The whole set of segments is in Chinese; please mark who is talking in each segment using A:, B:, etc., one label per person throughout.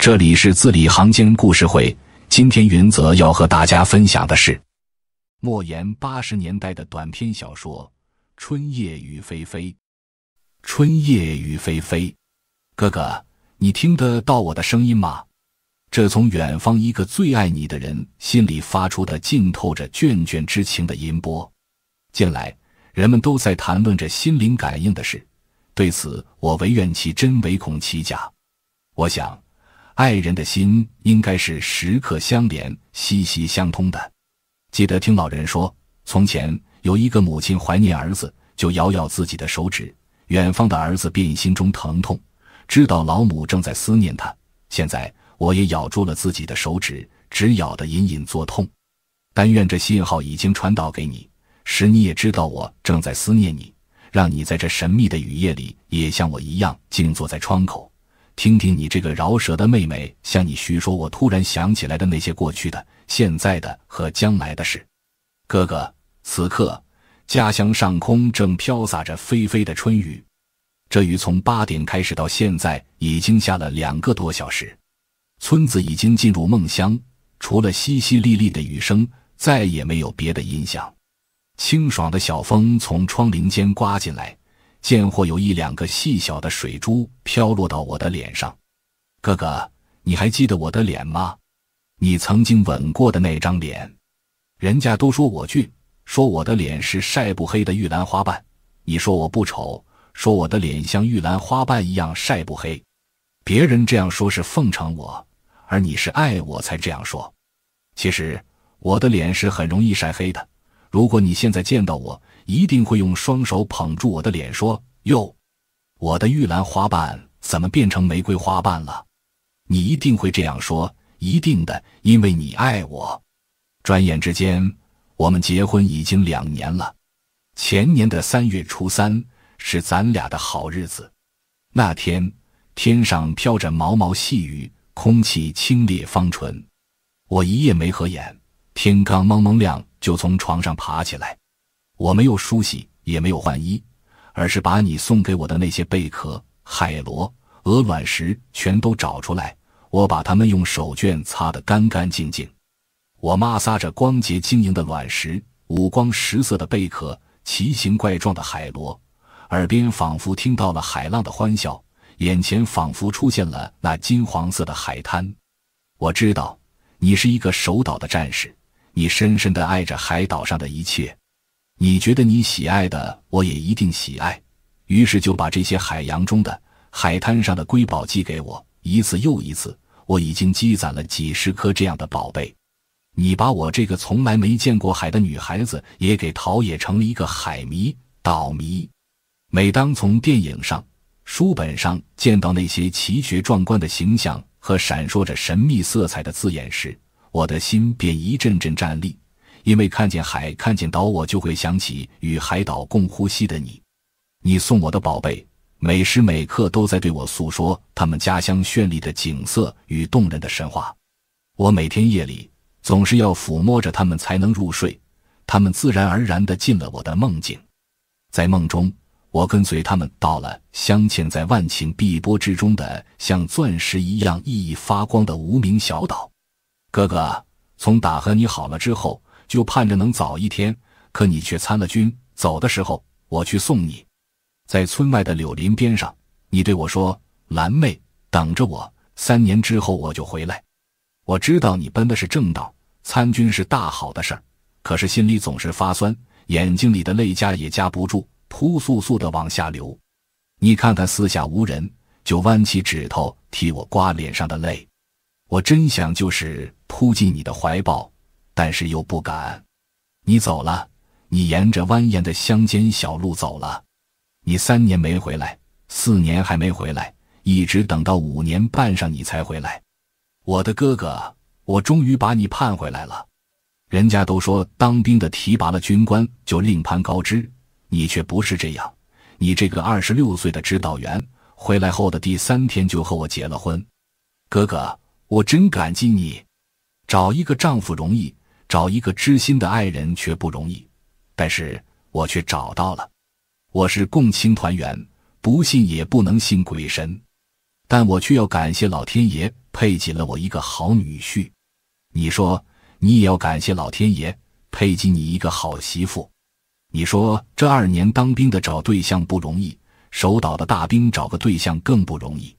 A: 这里是字里行间故事会。今天云泽要和大家分享的是莫言八十年代的短篇小说《春夜雨霏霏》。春夜雨霏霏，哥哥，你听得到我的声音吗？这从远方一个最爱你的人心里发出的，浸透着眷眷之情的音波。近来人们都在谈论着心灵感应的事，对此我唯愿其真，唯恐其假。我想。爱人的心应该是时刻相连、息息相通的。记得听老人说，从前有一个母亲怀念儿子，就咬咬自己的手指，远方的儿子便心中疼痛，知道老母正在思念他。现在我也咬住了自己的手指，只咬得隐隐作痛。但愿这信号已经传导给你，使你也知道我正在思念你，让你在这神秘的雨夜里也像我一样静坐在窗口。听听你这个饶舌的妹妹向你叙说我突然想起来的那些过去的、现在的和将来的事，哥哥。此刻家乡上空正飘洒着霏霏的春雨，这雨从八点开始到现在已经下了两个多小时，村子已经进入梦乡，除了淅淅沥沥的雨声，再也没有别的音响。清爽的小风从窗棂间刮进来。贱货有一两个细小的水珠飘落到我的脸上，哥哥，你还记得我的脸吗？你曾经吻过的那张脸。人家都说我俊，说我的脸是晒不黑的玉兰花瓣。你说我不丑，说我的脸像玉兰花瓣一样晒不黑。别人这样说是奉承我，而你是爱我才这样说。其实我的脸是很容易晒黑的。如果你现在见到我。一定会用双手捧住我的脸，说：“哟，我的玉兰花瓣怎么变成玫瑰花瓣了？”你一定会这样说，一定的，因为你爱我。转眼之间，我们结婚已经两年了。前年的三月初三是咱俩的好日子，那天天上飘着毛毛细雨，空气清冽芳醇。我一夜没合眼，天刚蒙蒙亮就从床上爬起来。我没有梳洗，也没有换衣，而是把你送给我的那些贝壳、海螺、鹅卵石全都找出来，我把它们用手绢擦得干干净净。我摩挲着光洁晶莹的卵石，五光十色的贝壳，奇形怪状的海螺，耳边仿佛听到了海浪的欢笑，眼前仿佛出现了那金黄色的海滩。我知道，你是一个守岛的战士，你深深的爱着海岛上的一切。你觉得你喜爱的，我也一定喜爱，于是就把这些海洋中的、海滩上的瑰宝寄给我，一次又一次。我已经积攒了几十颗这样的宝贝。你把我这个从来没见过海的女孩子，也给陶冶成了一个海迷、岛迷。每当从电影上、书本上见到那些奇绝壮观的形象和闪烁着神秘色彩的字眼时，我的心便一阵阵颤栗。因为看见海，看见岛，我就会想起与海岛共呼吸的你。你送我的宝贝，每时每刻都在对我诉说他们家乡绚丽的景色与动人的神话。我每天夜里总是要抚摸着他们才能入睡，他们自然而然地进了我的梦境。在梦中，我跟随他们到了镶嵌在万顷碧波之中的像钻石一样熠熠发光的无名小岛。哥哥，从打和你好了之后。就盼着能早一天，可你却参了军。走的时候，我去送你，在村外的柳林边上，你对我说：“蓝妹，等着我，三年之后我就回来。”我知道你奔的是正道，参军是大好的事儿，可是心里总是发酸，眼睛里的泪夹也夹不住，扑簌簌的往下流。你看看四下无人，就弯起指头替我刮脸上的泪。我真想就是扑进你的怀抱。但是又不敢。你走了，你沿着蜿蜒的乡间小路走了。你三年没回来，四年还没回来，一直等到五年半上你才回来。我的哥哥，我终于把你盼回来了。人家都说当兵的提拔了军官就另攀高枝，你却不是这样。你这个二十六岁的指导员，回来后的第三天就和我结了婚。哥哥，我真感激你。找一个丈夫容易。找一个知心的爱人却不容易，但是我却找到了。我是共青团员，不信也不能信鬼神，但我却要感谢老天爷配给了我一个好女婿。你说，你也要感谢老天爷配给你一个好媳妇。你说，这二年当兵的找对象不容易，守岛的大兵找个对象更不容易。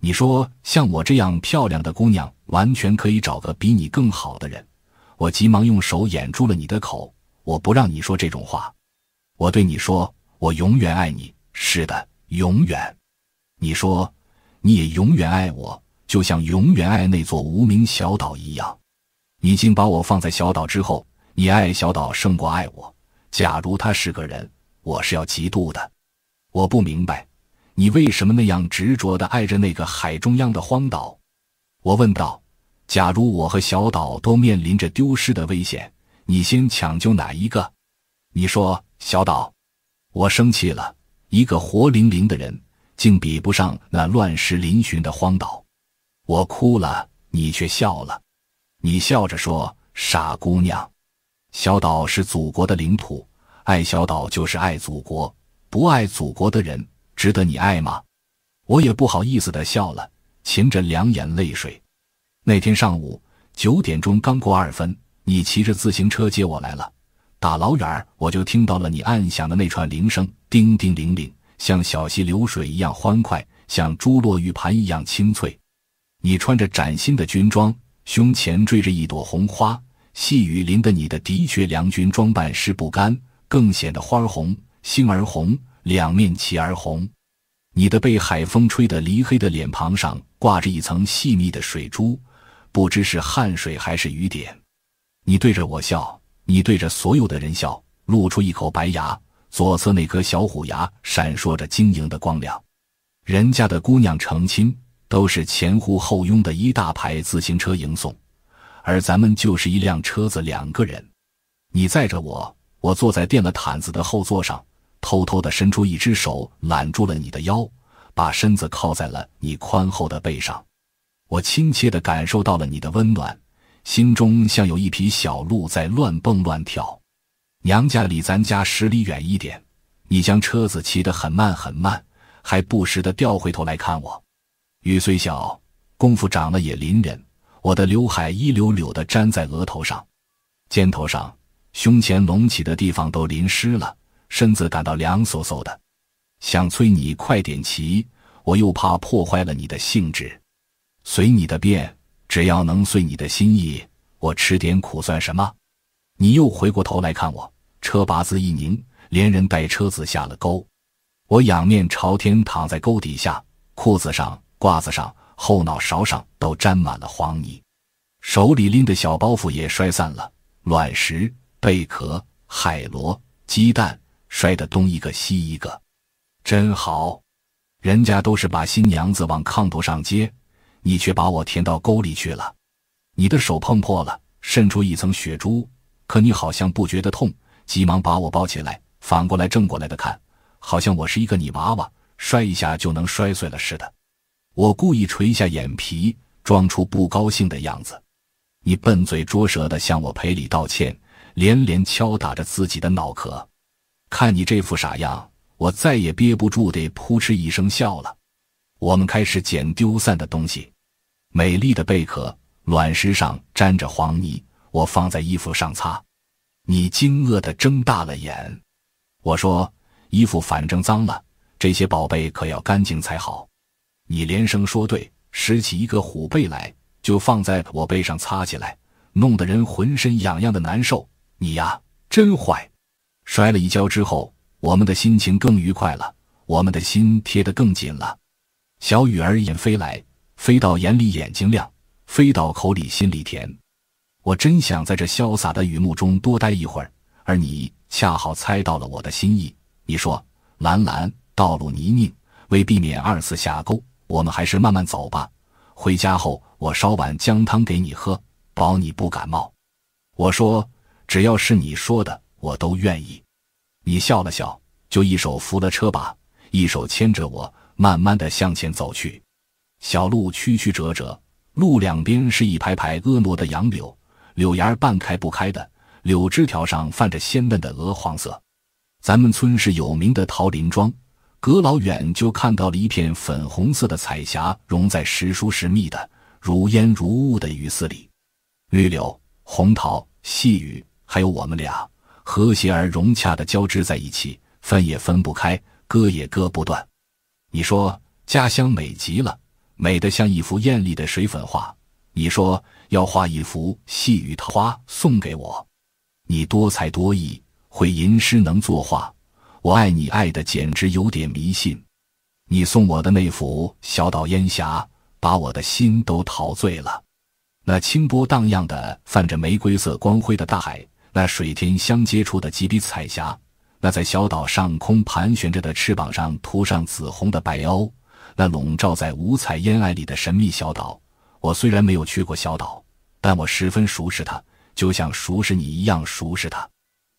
A: 你说，像我这样漂亮的姑娘，完全可以找个比你更好的人。我急忙用手掩住了你的口，我不让你说这种话。我对你说，我永远爱你，是的，永远。你说你也永远爱我，就像永远爱那座无名小岛一样。你竟把我放在小岛之后，你爱小岛胜过爱我。假如他是个人，我是要嫉妒的。我不明白，你为什么那样执着的爱着那个海中央的荒岛？我问道。假如我和小岛都面临着丢失的危险，你先抢救哪一个？你说小岛，我生气了。一个活灵灵的人，竟比不上那乱石嶙峋的荒岛。我哭了，你却笑了。你笑着说：“傻姑娘，小岛是祖国的领土，爱小岛就是爱祖国。不爱祖国的人，值得你爱吗？”我也不好意思的笑了，噙着两眼泪水。那天上午九点钟刚过二分，你骑着自行车接我来了。打老远儿，我就听到了你按响的那串铃声，叮叮铃铃，像小溪流水一样欢快，像珠落玉盘一样清脆。你穿着崭新的军装，胸前缀着一朵红花。细雨淋得你的的确良军装扮湿不干，更显得花儿红，星儿红，两面旗儿红。你的被海风吹得离黑的脸庞上，挂着一层细密的水珠。不知是汗水还是雨点，你对着我笑，你对着所有的人笑，露出一口白牙，左侧那颗小虎牙闪烁着晶莹的光亮。人家的姑娘成亲都是前呼后拥的一大排自行车迎送，而咱们就是一辆车子两个人，你载着我，我坐在垫了毯子的后座上，偷偷的伸出一只手揽住了你的腰，把身子靠在了你宽厚的背上。我亲切的感受到了你的温暖，心中像有一匹小鹿在乱蹦乱跳。娘家离咱家十里远一点，你将车子骑得很慢很慢，还不时地掉回头来看我。雨虽小，功夫长了也淋人。我的刘海一绺绺地粘在额头上，肩头上、胸前隆起的地方都淋湿了，身子感到凉飕飕的。想催你快点骑，我又怕破坏了你的兴致。随你的便，只要能遂你的心意，我吃点苦算什么？你又回过头来看我，车把子一拧，连人带车子下了沟。我仰面朝天躺在沟底下，裤子上、褂子上、后脑勺上都沾满了黄泥，手里拎的小包袱也摔散了，卵石、贝壳、海螺、鸡蛋摔得东一个西一个，真好。人家都是把新娘子往炕头上接。你却把我填到沟里去了，你的手碰破了，渗出一层血珠，可你好像不觉得痛，急忙把我抱起来，反过来正过来的看，好像我是一个泥娃娃，摔一下就能摔碎了似的。我故意垂下眼皮，装出不高兴的样子。你笨嘴拙舌的向我赔礼道歉，连连敲打着自己的脑壳。看你这副傻样，我再也憋不住，得扑哧一声笑了。我们开始捡丢散的东西。美丽的贝壳，卵石上沾着黄泥，我放在衣服上擦。你惊愕的睁大了眼。我说：“衣服反正脏了，这些宝贝可要干净才好。”你连声说：“对。”拾起一个虎背来，就放在我背上擦起来，弄得人浑身痒痒的难受。你呀，真坏！摔了一跤之后，我们的心情更愉快了，我们的心贴得更紧了。小雨儿也飞来。飞到眼里，眼睛亮；飞到口里，心里甜。我真想在这潇洒的雨幕中多待一会儿，而你恰好猜到了我的心意。你说：“蓝蓝，道路泥泞，为避免二次下沟，我们还是慢慢走吧。”回家后，我烧碗姜汤给你喝，保你不感冒。我说：“只要是你说的，我都愿意。”你笑了笑，就一手扶了车把，一手牵着我，慢慢的向前走去。小路曲曲折折，路两边是一排排婀娜的杨柳，柳芽儿半开不开的，柳枝条上泛着鲜嫩的鹅黄色。咱们村是有名的桃林庄，隔老远就看到了一片粉红色的彩霞，融在时疏时密的如烟如雾的雨丝里。绿柳、红桃、细雨，还有我们俩，和谐而融洽的交织在一起，分也分不开，割也割不断。你说家乡美极了。美得像一幅艳丽的水粉画。你说要画一幅细雨桃花送给我，你多才多艺，会吟诗能作画，我爱你爱得简直有点迷信。你送我的那幅小岛烟霞，把我的心都陶醉了。那清波荡漾的、泛着玫瑰色光辉的大海，那水天相接处的几笔彩霞，那在小岛上空盘旋着的翅膀上涂上紫红的白鸥。那笼罩在五彩烟霭里的神秘小岛，我虽然没有去过小岛，但我十分熟识它，就像熟识你一样熟识它。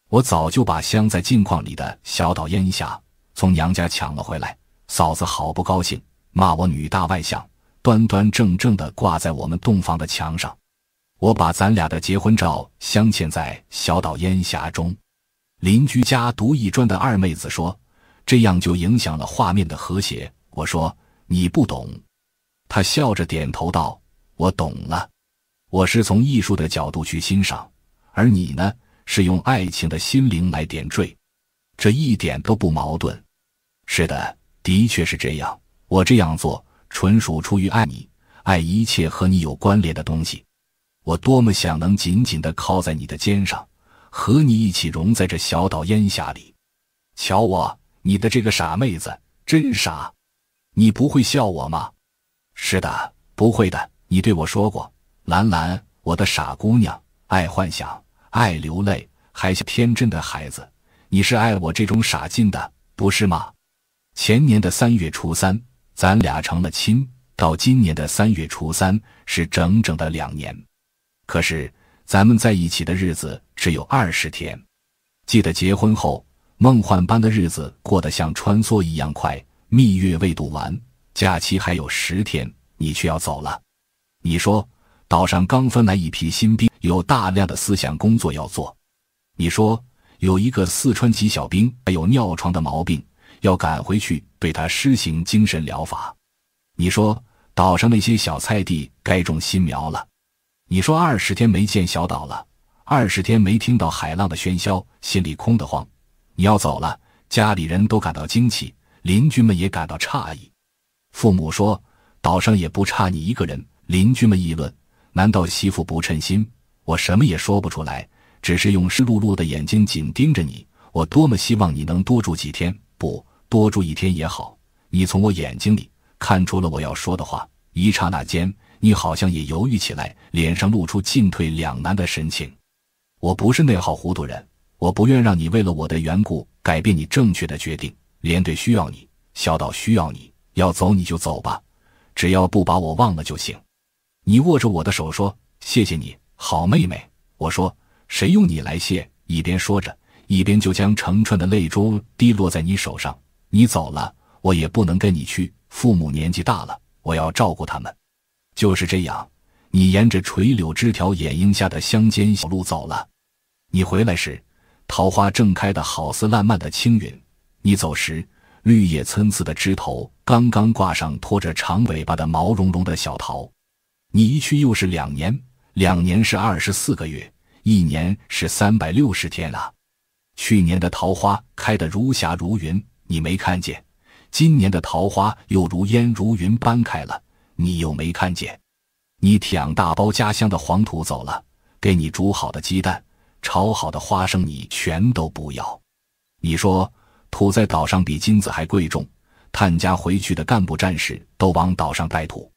A: 我早就把镶在镜框里的小岛烟霞从娘家抢了回来，嫂子好不高兴，骂我女大外向，端端正正地挂在我们洞房的墙上。我把咱俩的结婚照镶嵌在小岛烟霞中。邻居家独一专的二妹子说：“这样就影响了画面的和谐。”我说。你不懂，他笑着点头道：“我懂了，我是从艺术的角度去欣赏，而你呢，是用爱情的心灵来点缀，这一点都不矛盾。是的，的确是这样。我这样做，纯属出于爱你，爱一切和你有关联的东西。我多么想能紧紧的靠在你的肩上，和你一起融在这小岛烟霞里。瞧我，你的这个傻妹子，真傻。”你不会笑我吗？是的，不会的。你对我说过，兰兰，我的傻姑娘，爱幻想，爱流泪，还是天真的孩子。你是爱我这种傻劲的，不是吗？前年的三月初三，咱俩成了亲，到今年的三月初三，是整整的两年。可是咱们在一起的日子只有二十天。记得结婚后，梦幻般的日子过得像穿梭一样快。蜜月未度完，假期还有十天，你却要走了。你说，岛上刚分来一批新兵，有大量的思想工作要做。你说，有一个四川籍小兵还有尿床的毛病，要赶回去对他施行精神疗法。你说，岛上那些小菜地该种新苗了。你说，二十天没见小岛了，二十天没听到海浪的喧嚣，心里空得慌。你要走了，家里人都感到惊奇。邻居们也感到诧异。父母说：“岛上也不差你一个人。”邻居们议论：“难道媳妇不称心？”我什么也说不出来，只是用湿漉漉的眼睛紧盯着你。我多么希望你能多住几天，不多住一天也好。你从我眼睛里看出了我要说的话。一刹那间，你好像也犹豫起来，脸上露出进退两难的神情。我不是那号糊涂人，我不愿让你为了我的缘故改变你正确的决定。连队需要你，小岛需要你，要走你就走吧，只要不把我忘了就行。你握着我的手说：“谢谢你，好妹妹。”我说：“谁用你来谢？”一边说着，一边就将成串的泪珠滴落在你手上。你走了，我也不能跟你去，父母年纪大了，我要照顾他们。就是这样，你沿着垂柳枝条掩映下的乡间小路走了。你回来时，桃花正开的好似烂漫的青云。你走时，绿叶参差的枝头刚刚挂上拖着长尾巴的毛茸茸的小桃，你一去又是两年，两年是二十四个月，一年是三百六十天啊！去年的桃花开得如霞如云，你没看见；今年的桃花又如烟如云般开了，你又没看见。你舔大包家乡的黄土走了，给你煮好的鸡蛋、炒好的花生，你全都不要。你说。土在岛上比金子还贵重，探家回去的干部战士都往岛上带土。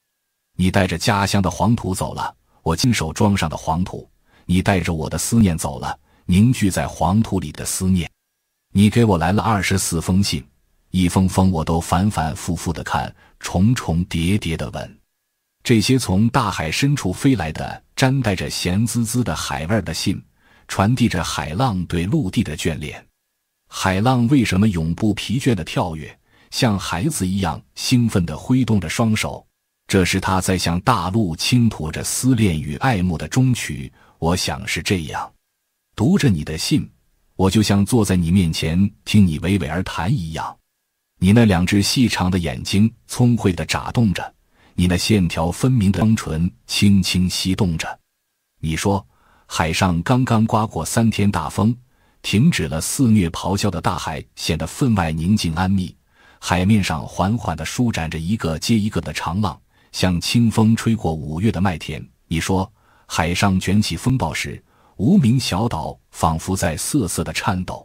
A: 你带着家乡的黄土走了，我亲手装上的黄土。你带着我的思念走了，凝聚在黄土里的思念。你给我来了二十四封信，一封封我都反反复复的看，重重叠叠的问。这些从大海深处飞来的，沾带着咸滋滋的海味的信，传递着海浪对陆地的眷恋。海浪为什么永不疲倦的跳跃，像孩子一样兴奋的挥动着双手？这是他在向大陆倾吐着思念与爱慕的终曲。我想是这样。读着你的信，我就像坐在你面前听你娓娓而谈一样。你那两只细长的眼睛，聪慧的眨动着；你那线条分明的双唇，轻轻翕动着。你说，海上刚刚刮过三天大风。停止了肆虐咆哮的大海显得分外宁静安谧，海面上缓缓地舒展着一个接一个的长浪，像清风吹过五月的麦田。你说，海上卷起风暴时，无名小岛仿佛在瑟瑟地颤抖；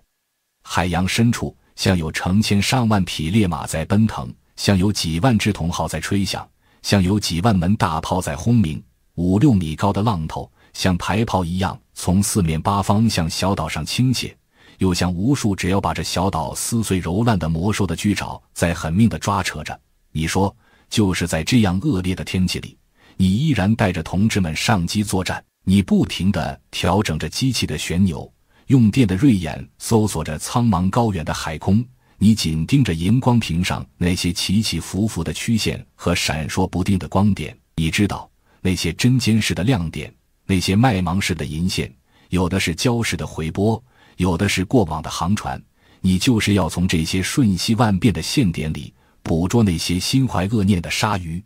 A: 海洋深处，像有成千上万匹烈马在奔腾，像有几万只铜号在吹响，像有几万门大炮在轰鸣。五六米高的浪头，像排炮一样。从四面八方向小岛上倾泻，又像无数只要把这小岛撕碎揉烂的魔兽的巨爪，在狠命的抓扯着。你说，就是在这样恶劣的天气里，你依然带着同志们上机作战，你不停地调整着机器的旋钮，用电的锐眼搜索着苍茫高远的海空，你紧盯着荧光屏上那些起起伏伏的曲线和闪烁不定的光点，你知道那些针尖似的亮点。那些麦芒似的银线，有的是礁石的回波，有的是过往的航船。你就是要从这些瞬息万变的线点里，捕捉那些心怀恶念的鲨鱼。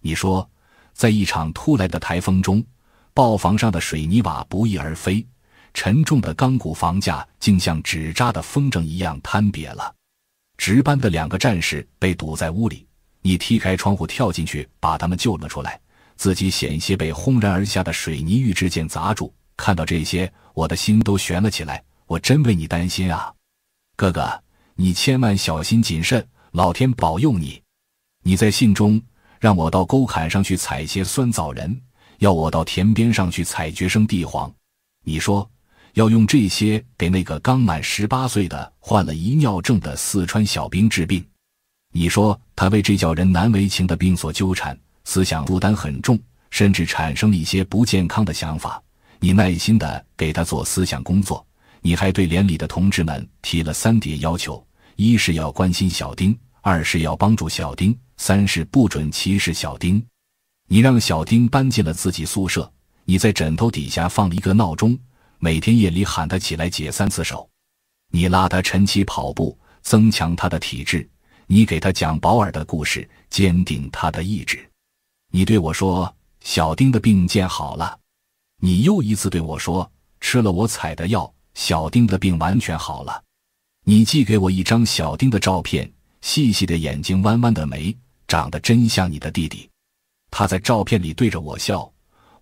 A: 你说，在一场突来的台风中，爆房上的水泥瓦不翼而飞，沉重的钢骨房架竟像纸扎的风筝一样摊瘪了。值班的两个战士被堵在屋里，你踢开窗户跳进去，把他们救了出来。自己险些被轰然而下的水泥预制件砸住，看到这些，我的心都悬了起来。我真为你担心啊，哥哥，你千万小心谨慎，老天保佑你。你在信中让我到沟坎上去采些酸枣仁，要我到田边上去采绝生地黄。你说要用这些给那个刚满十八岁的患了遗尿症的四川小兵治病。你说他为这叫人难为情的病所纠缠。思想负担很重，甚至产生了一些不健康的想法。你耐心地给他做思想工作，你还对连里的同志们提了三点要求：一是要关心小丁，二是要帮助小丁，三是不准歧视小丁。你让小丁搬进了自己宿舍，你在枕头底下放了一个闹钟，每天夜里喊他起来解三次手。你拉他晨起跑步，增强他的体质。你给他讲保尔的故事，坚定他的意志。你对我说：“小丁的病见好了。”你又一次对我说：“吃了我采的药，小丁的病完全好了。”你寄给我一张小丁的照片，细细的眼睛，弯弯的眉，长得真像你的弟弟。他在照片里对着我笑。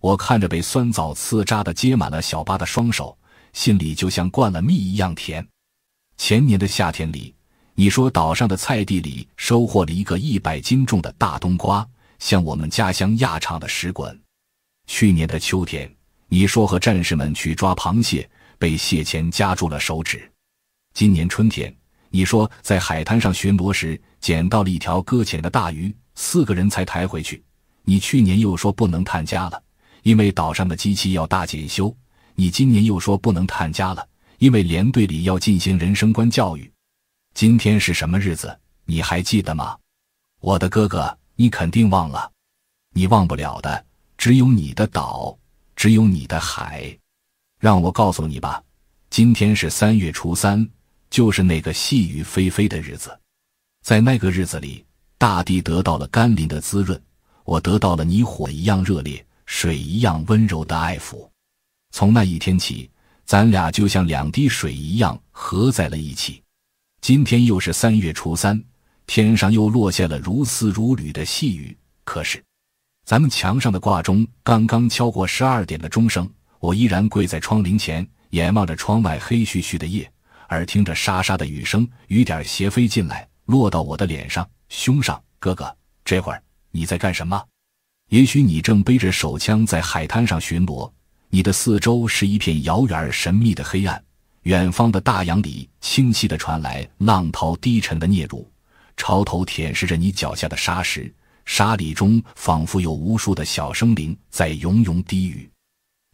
A: 我看着被酸枣刺扎的结满了小疤的双手，心里就像灌了蜜一样甜。前年的夏天里，你说岛上的菜地里收获了一个一百斤重的大冬瓜。向我们家乡亚昌的石馆。去年的秋天，你说和战士们去抓螃蟹，被蟹钳夹住了手指；今年春天，你说在海滩上巡逻时捡到了一条搁浅的大鱼，四个人才抬回去。你去年又说不能探家了，因为岛上的机器要大检修；你今年又说不能探家了，因为连队里要进行人生观教育。今天是什么日子？你还记得吗，我的哥哥？你肯定忘了，你忘不了的只有你的岛，只有你的海。让我告诉你吧，今天是三月初三，就是那个细雨霏霏的日子。在那个日子里，大地得到了甘霖的滋润，我得到了你火一样热烈、水一样温柔的爱抚。从那一天起，咱俩就像两滴水一样合在了一起。今天又是三月初三。天上又落下了如丝如缕的细雨，可是，咱们墙上的挂钟刚刚敲过十二点的钟声，我依然跪在窗棂前，眼望着窗外黑黢黢的夜，耳听着沙沙的雨声，雨点斜飞进来，落到我的脸上、胸上。哥哥，这会儿你在干什么？也许你正背着手枪在海滩上巡逻，你的四周是一片遥远而神秘的黑暗，远方的大洋里清晰地传来浪涛低沉的嗫嚅。潮头舔舐着你脚下的沙石，沙砾中仿佛有无数的小生灵在喁喁低语。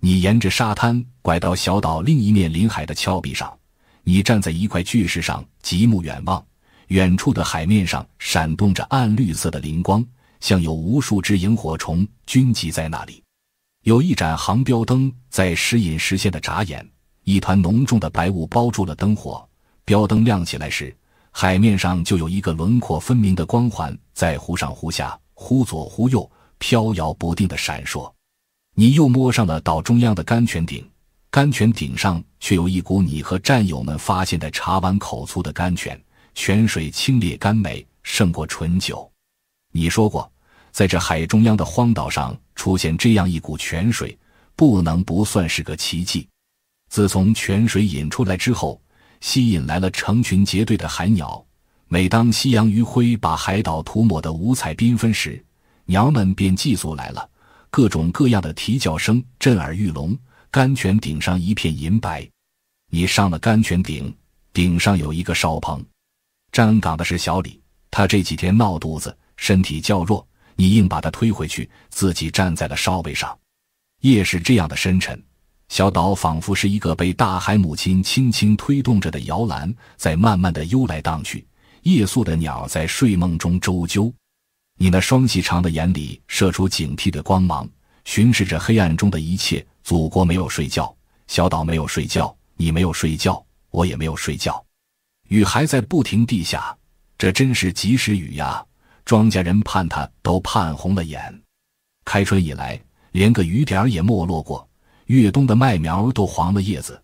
A: 你沿着沙滩拐到小岛另一面临海的峭壁上，你站在一块巨石上极目远望，远处的海面上闪动着暗绿色的灵光，像有无数只萤火虫聚集在那里。有一盏航标灯在时隐时现的眨眼，一团浓重的白雾包住了灯火。标灯亮起来时。海面上就有一个轮廓分明的光环，在忽上忽下、忽左忽右飘摇不定的闪烁。你又摸上了岛中央的甘泉顶，甘泉顶上却有一股你和战友们发现的茶碗口粗的甘泉，泉水清冽甘美，胜过醇酒。你说过，在这海中央的荒岛上出现这样一股泉水，不能不算是个奇迹。自从泉水引出来之后。吸引来了成群结队的海鸟。每当夕阳余晖把海岛涂抹的五彩缤纷时，鸟们便寄宿来了。各种各样的啼叫声震耳欲聋。甘泉顶上一片银白。你上了甘泉顶，顶上有一个哨棚，站岗的是小李。他这几天闹肚子，身体较弱。你硬把他推回去，自己站在了哨位上。夜是这样的深沉。小岛仿佛是一个被大海母亲轻轻推动着的摇篮，在慢慢的悠来荡去。夜宿的鸟在睡梦中周啾。你那双细长的眼里射出警惕的光芒，巡视着黑暗中的一切。祖国没有睡觉，小岛没有睡觉，你没有睡觉，我也没有睡觉。雨还在不停地下，这真是及时雨呀！庄稼人盼它都盼红了眼。开春以来，连个雨点儿也没落过。越冬的麦苗都黄了叶子，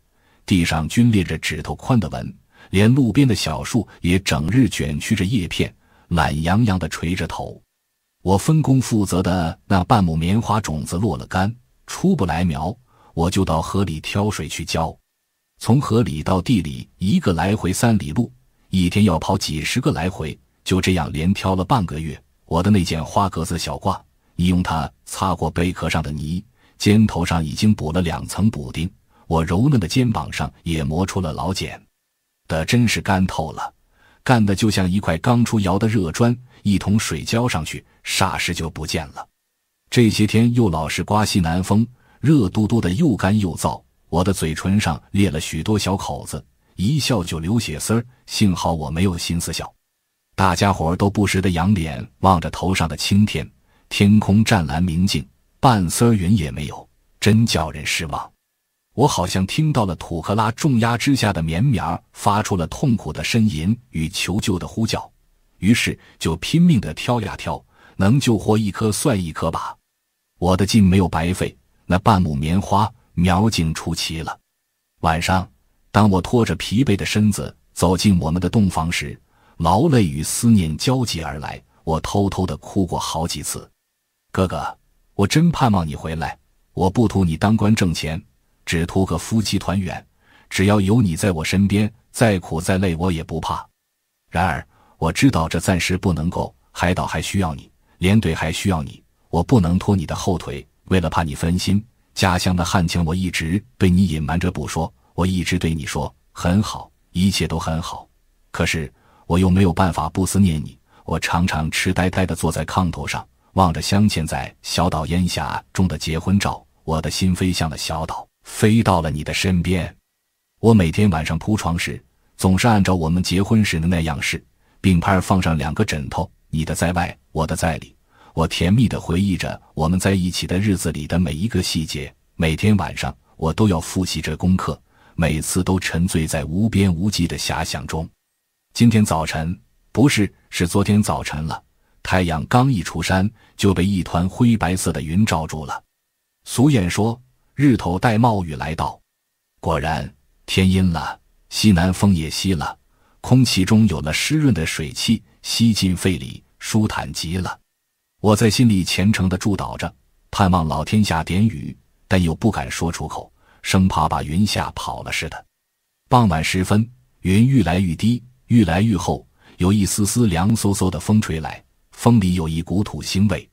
A: 地上均裂着指头宽的纹，连路边的小树也整日卷曲着叶片，懒洋洋地垂着头。我分工负责的那半亩棉花种子落了干，出不来苗，我就到河里挑水去浇。从河里到地里一个来回三里路，一天要跑几十个来回，就这样连挑了半个月。我的那件花格子小褂，你用它擦过贝壳上的泥。肩头上已经补了两层补丁，我柔嫩的肩膀上也磨出了老茧，得真是干透了，干得就像一块刚出窑的热砖，一桶水浇上去，霎时就不见了。这些天又老是刮西南风，热嘟嘟的，又干又燥，我的嘴唇上裂了许多小口子，一笑就流血丝儿。幸好我没有心思笑，大家伙都不时的仰脸望着头上的青天，天空湛蓝明净。半丝云也没有，真叫人失望。我好像听到了土克拉重压之下的棉苗发出了痛苦的呻吟与求救的呼叫，于是就拼命的挑呀挑，能救活一棵算一棵吧。我的劲没有白费，那半亩棉花苗竟出奇了。晚上，当我拖着疲惫的身子走进我们的洞房时，劳累与思念交集而来，我偷偷的哭过好几次。哥哥。我真盼望你回来，我不图你当官挣钱，只图个夫妻团圆。只要有你在我身边，再苦再累我也不怕。然而我知道这暂时不能够，海岛还需要你，连队还需要你，我不能拖你的后腿。为了怕你分心，家乡的旱情我一直对你隐瞒着不说，我一直对你说很好，一切都很好。可是我又没有办法不思念你，我常常痴呆呆地坐在炕头上。望着镶嵌在小岛烟霞中的结婚照，我的心飞向了小岛，飞到了你的身边。我每天晚上铺床时，总是按照我们结婚时的那样式，并排放上两个枕头，你的在外，我的在里。我甜蜜的回忆着我们在一起的日子里的每一个细节。每天晚上，我都要复习着功课，每次都沉醉在无边无际的遐想中。今天早晨不是，是昨天早晨了。太阳刚一出山，就被一团灰白色的云罩住了。俗谚说：“日头戴帽雨来到。”果然，天阴了，西南风也息了，空气中有了湿润的水汽，吸进肺里，舒坦极了。我在心里虔诚地祝祷着，盼望老天下点雨，但又不敢说出口，生怕把云吓跑了似的。傍晚时分，云愈来愈低，愈来愈厚，有一丝丝凉飕飕的风吹来。风里有一股土腥味。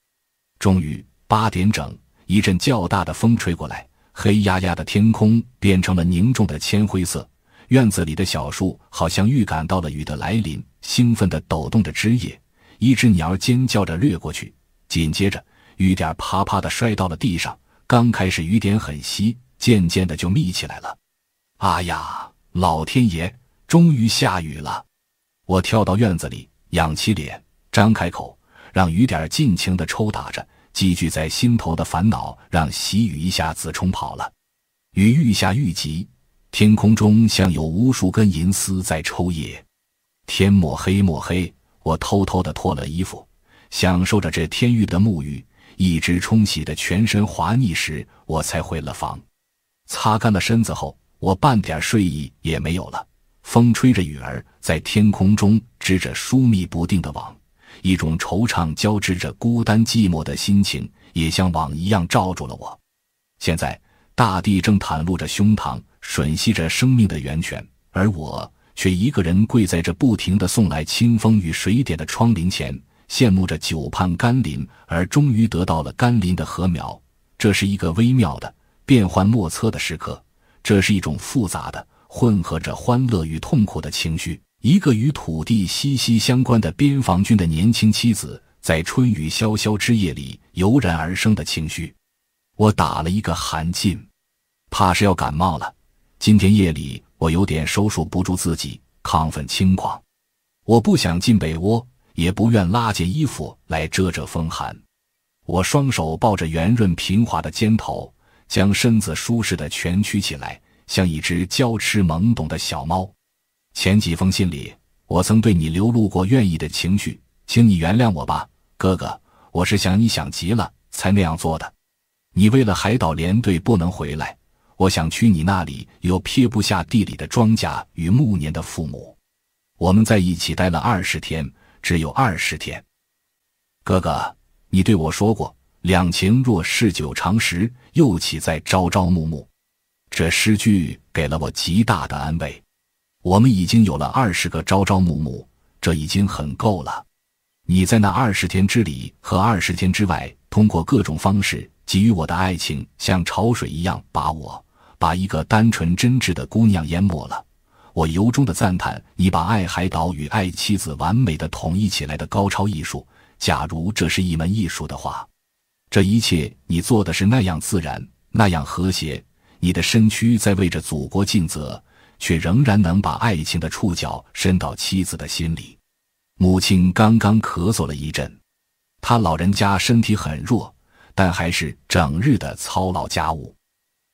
A: 终于八点整，一阵较大的风吹过来，黑压压的天空变成了凝重的铅灰色。院子里的小树好像预感到了雨的来临，兴奋的抖动着枝叶。一只鸟尖叫着掠过去，紧接着雨点啪啪的摔到了地上。刚开始雨点很稀，渐渐的就密起来了。啊呀，老天爷，终于下雨了！我跳到院子里，仰起脸。张开口，让雨点尽情地抽打着，积聚在心头的烦恼，让喜雨一下子冲跑了。雨愈下愈急，天空中像有无数根银丝在抽曳。天抹黑，抹黑。我偷偷地脱了衣服，享受着这天浴的沐浴，一直冲洗的全身滑腻时，我才回了房。擦干了身子后，我半点睡意也没有了。风吹着雨儿，在天空中织着疏密不定的网。一种惆怅交织着孤单寂寞的心情，也像网一样罩住了我。现在大地正袒露着胸膛，吮吸着生命的源泉，而我却一个人跪在这不停地送来清风与水点的窗棂前，羡慕着久盼甘霖而终于得到了甘霖的禾苗。这是一个微妙的、变幻莫测的时刻，这是一种复杂的、混合着欢乐与痛苦的情绪。一个与土地息息相关的边防军的年轻妻子，在春雨潇潇之夜里油然而生的情绪，我打了一个寒噤，怕是要感冒了。今天夜里我有点收束不住自己，亢奋轻狂。我不想进被窝，也不愿拉件衣服来遮遮风寒。我双手抱着圆润平滑的肩头，将身子舒适的蜷曲起来，像一只娇痴懵懂的小猫。前几封信里，我曾对你流露过愿意的情绪，请你原谅我吧，哥哥。我是想你想极了，才那样做的。你为了海岛联队不能回来，我想去你那里，又撇不下地里的庄稼与暮年的父母。我们在一起待了二十天，只有二十天。哥哥，你对我说过：“两情若是久长时，又岂在朝朝暮暮。”这诗句给了我极大的安慰。我们已经有了二十个朝朝暮暮，这已经很够了。你在那二十天之里和二十天之外，通过各种方式给予我的爱情，像潮水一样把我把一个单纯真挚的姑娘淹没了。我由衷的赞叹你把爱海岛与爱妻子完美的统一起来的高超艺术。假如这是一门艺术的话，这一切你做的是那样自然，那样和谐。你的身躯在为着祖国尽责。却仍然能把爱情的触角伸到妻子的心里。母亲刚刚咳嗽了一阵，他老人家身体很弱，但还是整日的操劳家务。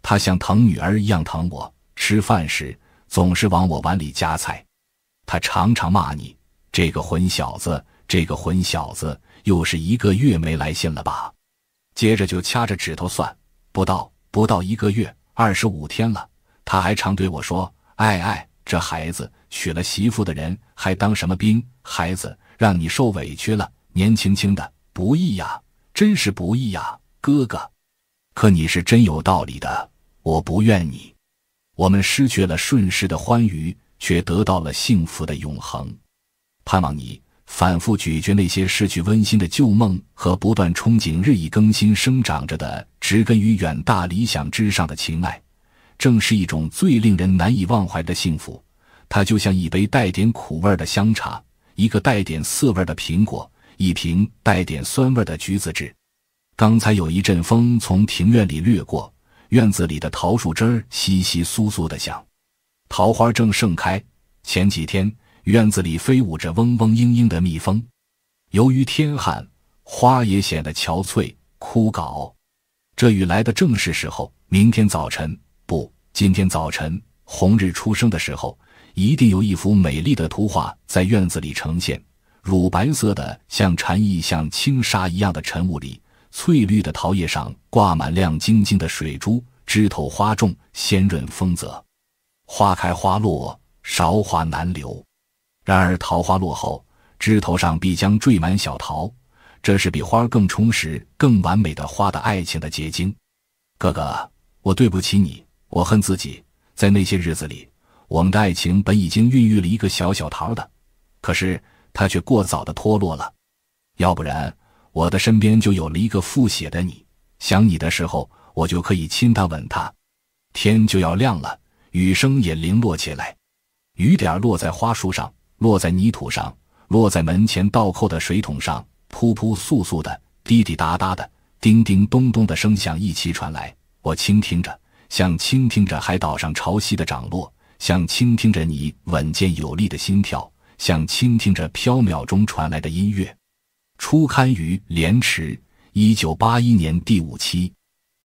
A: 他像疼女儿一样疼我，吃饭时总是往我碗里夹菜。他常常骂你：“这个混小子，这个混小子，又是一个月没来信了吧？”接着就掐着指头算，不到不到一个月，二十五天了。他还常对我说。哎哎，这孩子娶了媳妇的人还当什么兵？孩子，让你受委屈了，年轻轻的不易呀，真是不易呀，哥哥。可你是真有道理的，我不怨你。我们失去了顺时的欢愉，却得到了幸福的永恒。盼望你反复咀嚼那些失去温馨的旧梦，和不断憧憬日益更新生长着的、植根于远大理想之上的情爱。正是一种最令人难以忘怀的幸福，它就像一杯带点苦味的香茶，一个带点涩味的苹果，一瓶带点酸味的橘子汁。刚才有一阵风从庭院里掠过，院子里的桃树枝儿窸窸窣窣的响，桃花正盛开。前几天院子里飞舞着嗡嗡嘤嘤的蜜蜂，由于天旱，花也显得憔悴枯槁。这雨来的正是时候，明天早晨。今天早晨，红日初升的时候，一定有一幅美丽的图画在院子里呈现。乳白色的，像蝉翼、像轻纱一样的晨雾里，翠绿的桃叶上挂满亮晶晶的水珠，枝头花重，鲜润丰泽。花开花落，韶华难留。然而，桃花落后，枝头上必将缀满小桃，这是比花更充实、更完美的花的爱情的结晶。哥哥，我对不起你。我恨自己，在那些日子里，我们的爱情本已经孕育了一个小小桃的，可是它却过早的脱落了。要不然，我的身边就有了一个腹写的你。想你的时候，我就可以亲他吻他。天就要亮了，雨声也零落起来，雨点落在花树上，落在泥土上，落在门前倒扣的水桶上，噗噗簌簌的，滴滴答答的，叮叮咚咚的声响一起传来。我倾听着。像倾听着海岛上潮汐的涨落，像倾听着你稳健有力的心跳，像倾听着飘渺中传来的音乐。初刊于《莲池》，一九八一年第五期。